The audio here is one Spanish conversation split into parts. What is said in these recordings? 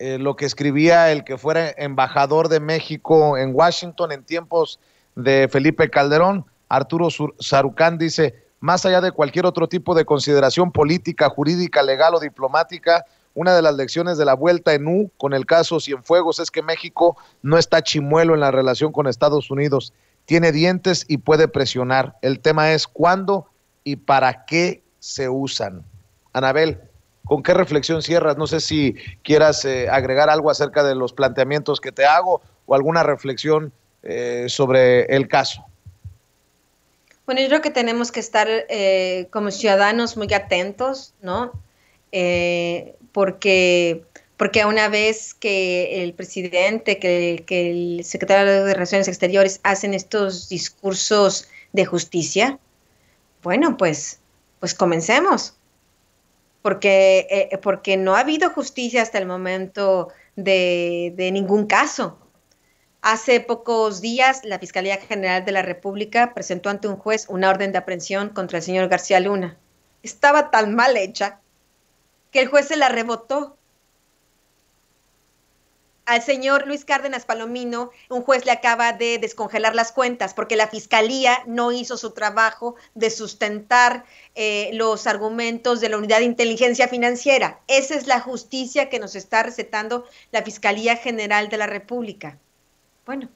Eh, lo que escribía el que fuera embajador de México en Washington en tiempos de Felipe Calderón, Arturo Sarucán dice, más allá de cualquier otro tipo de consideración política, jurídica, legal o diplomática, una de las lecciones de la vuelta en U con el caso Cienfuegos es que México no está chimuelo en la relación con Estados Unidos, tiene dientes y puede presionar. El tema es cuándo y para qué se usan. Anabel, ¿Con qué reflexión cierras? No sé si quieras eh, agregar algo acerca de los planteamientos que te hago o alguna reflexión eh, sobre el caso. Bueno, yo creo que tenemos que estar eh, como ciudadanos muy atentos, ¿no? porque, porque una vez que el presidente, que, el secretario de Relaciones Exteriores hacen estos discursos de justicia, bueno, pues, pues comencemos porque, eh, eh, porque no ha habido justicia hasta el momento de, de ningún caso. Hace pocos días, la Fiscalía General de la República presentó ante un juez una orden de aprehensión contra el señor García Luna. Estaba tan mal hecha que el juez se la rebotó al señor Luis Cárdenas Palomino, un juez le acaba de descongelar las cuentas porque la fiscalía no hizo su trabajo de sustentar eh, los argumentos de la unidad de inteligencia financiera. Esa es la justicia que nos está recetando la Fiscalía General de la República. Bueno,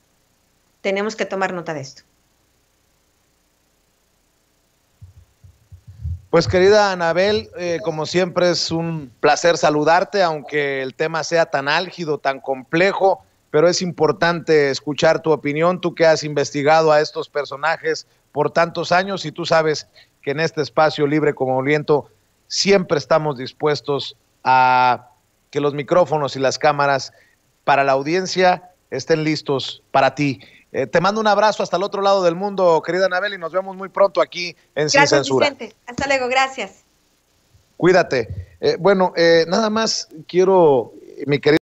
tenemos que tomar nota de esto. Pues querida Anabel, eh, como siempre es un placer saludarte, aunque el tema sea tan álgido, tan complejo, pero es importante escuchar tu opinión, tú que has investigado a estos personajes por tantos años y tú sabes que en este espacio libre como viento siempre estamos dispuestos a que los micrófonos y las cámaras para la audiencia estén listos para ti. Eh, te mando un abrazo hasta el otro lado del mundo, querida Anabel, y nos vemos muy pronto aquí en gracias, Sin Hasta luego, gracias. Cuídate. Eh, bueno, eh, nada más quiero, mi querida